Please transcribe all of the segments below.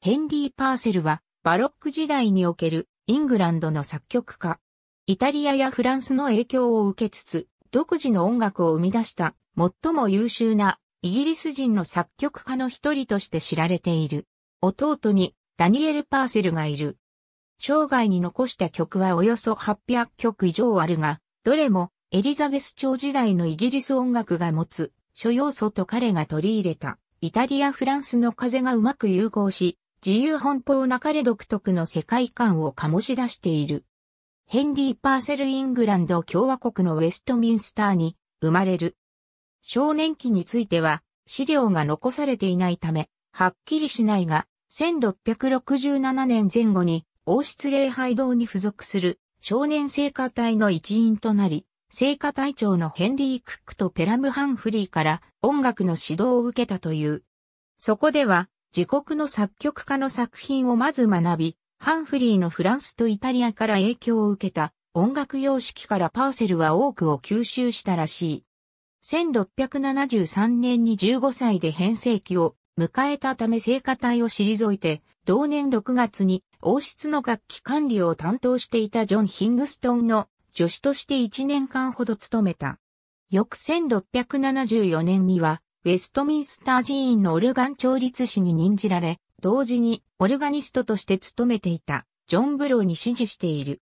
ヘンリー・パーセルは、バロック時代におけるイングランドの作曲家。イタリアやフランスの影響を受けつつ、独自の音楽を生み出した最も優秀なイギリス人の作曲家の一人として知られている。弟にダニエル・パーセルがいる。生涯に残した曲はおよそ800曲以上あるが、どれもエリザベス朝時代のイギリス音楽が持つ諸要素と彼が取り入れたイタリア・フランスの風がうまく融合し、自由奔放な彼独特の世界観を醸し出している。ヘンリー・パーセル・イングランド共和国のウェストミンスターに生まれる。少年期については資料が残されていないため、はっきりしないが、1667年前後に王室礼拝堂に付属する少年聖歌隊の一員となり、聖歌隊長のヘンリー・クックとペラム・ハンフリーから音楽の指導を受けたという。そこでは自国の作曲家の作品をまず学び、ハンフリーのフランスとイタリアから影響を受けた音楽様式からパーセルは多くを吸収したらしい。1673年に15歳で編成期を迎えたため聖歌隊を退いて、同年6月に王室の楽器管理を担当していたジョン・ヒングストンの助手として1年間ほど務めた。翌1674年にはウェストミンスター寺院のオルガン調律師に任じられ、同時にオルガニストとして務めていたジョン・ブローに指示している。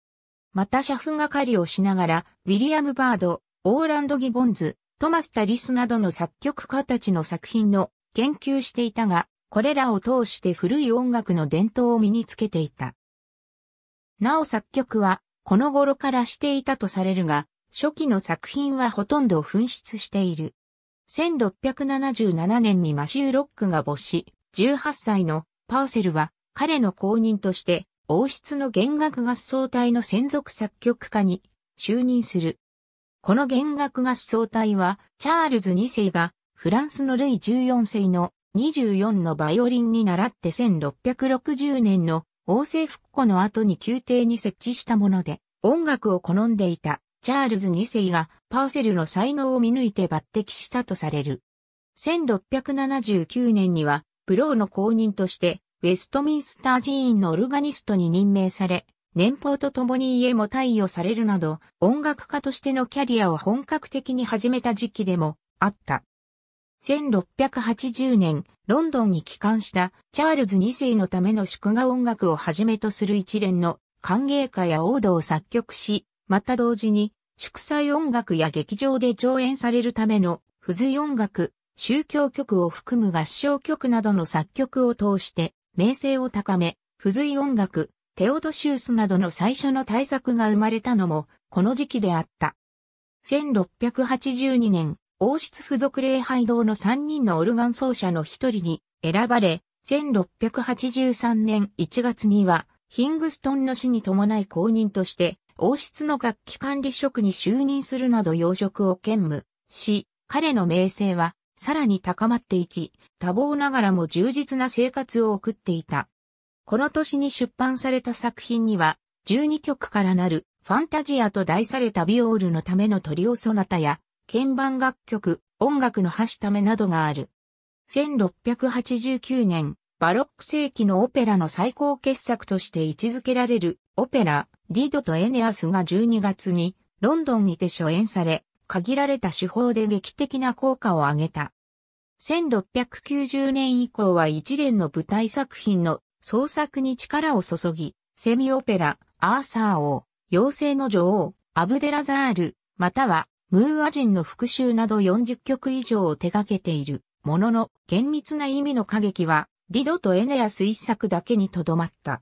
また社夫係をしながら、ウィリアム・バード、オーランド・ギボンズ、トマス・タリスなどの作曲家たちの作品の研究していたが、これらを通して古い音楽の伝統を身につけていた。なお作曲は、この頃からしていたとされるが、初期の作品はほとんど紛失している。1677年にマシュー・ロックが没し、18歳のパーセルは彼の後任として王室の弦楽合奏隊の専属作曲家に就任する。この弦楽合奏隊はチャールズ2世がフランスのルイ14世の24のバイオリンに習って1660年の王政復古の後に宮廷に設置したもので音楽を好んでいたチャールズ2世がパーセルの才能を見抜いて抜擢したとされる。1679年には、ブローの公認として、ウェストミンスター寺院のオルガニストに任命され、年俸とともに家も貸与されるなど、音楽家としてのキャリアを本格的に始めた時期でもあった。1680年、ロンドンに帰還したチャールズ2世のための祝賀音楽をはじめとする一連の歓迎歌や王道を作曲し、また同時に、祝祭音楽や劇場で上演されるための、付随音楽、宗教曲を含む合唱曲などの作曲を通して、名声を高め、付随音楽、テオドシウスなどの最初の大作が生まれたのも、この時期であった。1682年、王室付属礼拝堂の3人のオルガン奏者の1人に選ばれ、1683年1月には、ヒングストンの死に伴い公認として、王室の楽器管理職に就任するなど要職を兼務し、彼の名声はさらに高まっていき、多忙ながらも充実な生活を送っていた。この年に出版された作品には、12曲からなるファンタジアと題されたビオールのための鳥をそなたや、鍵盤楽曲、音楽の端ためなどがある。1689年、バロック世紀のオペラの最高傑作として位置づけられるオペラ、ディドとエネアスが12月にロンドンにて初演され、限られた手法で劇的な効果を上げた。1690年以降は一連の舞台作品の創作に力を注ぎ、セミオペラ、アーサー王、妖精の女王、アブデラザール、またはムーア人の復讐など40曲以上を手掛けている。ものの、厳密な意味の歌劇は、ディドとエネアス一作だけにとどまった。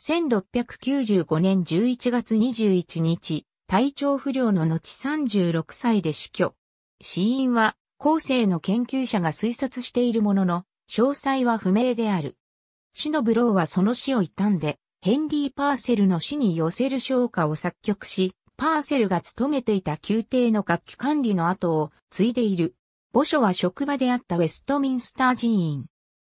1695年11月21日、体調不良の後36歳で死去。死因は、後世の研究者が推察しているものの、詳細は不明である。死のブローはその死を悼んで、ヘンリー・パーセルの死に寄せる唱歌を作曲し、パーセルが勤めていた宮廷の楽器管理の後を継いでいる。墓所は職場であったウェストミンスター寺院。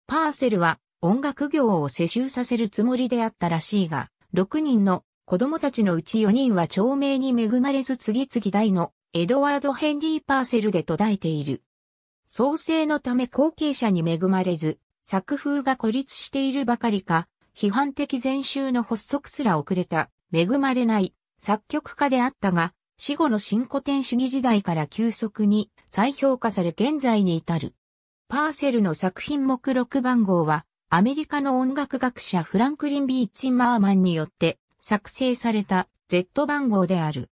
パーセルは音楽業を世襲させるつもりであったらしいが、6人の子供たちのうち4人は長命に恵まれず次々大のエドワード・ヘンリー・パーセルで途絶えている。創生のため後継者に恵まれず、作風が孤立しているばかりか、批判的前週の発足すら遅れた、恵まれない作曲家であったが、死後の新古典主義時代から急速に再評価され現在に至る。パーセルの作品目録番号はアメリカの音楽学者フランクリン・ビー・チンマーマンによって作成された Z 番号である。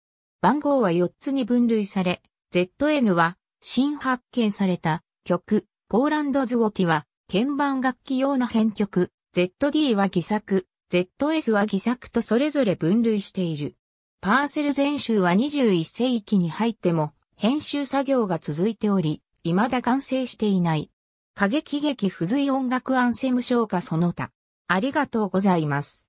番号は4つに分類され、ZN は新発見された曲、ポーランドズウォキは鍵盤楽器用の編曲、ZD は偽作、ZS は偽作とそれぞれ分類している。パーセル全集は21世紀に入っても編集作業が続いており、未だ完成していない。過激劇付随音楽アンセム唱歌その他。ありがとうございます。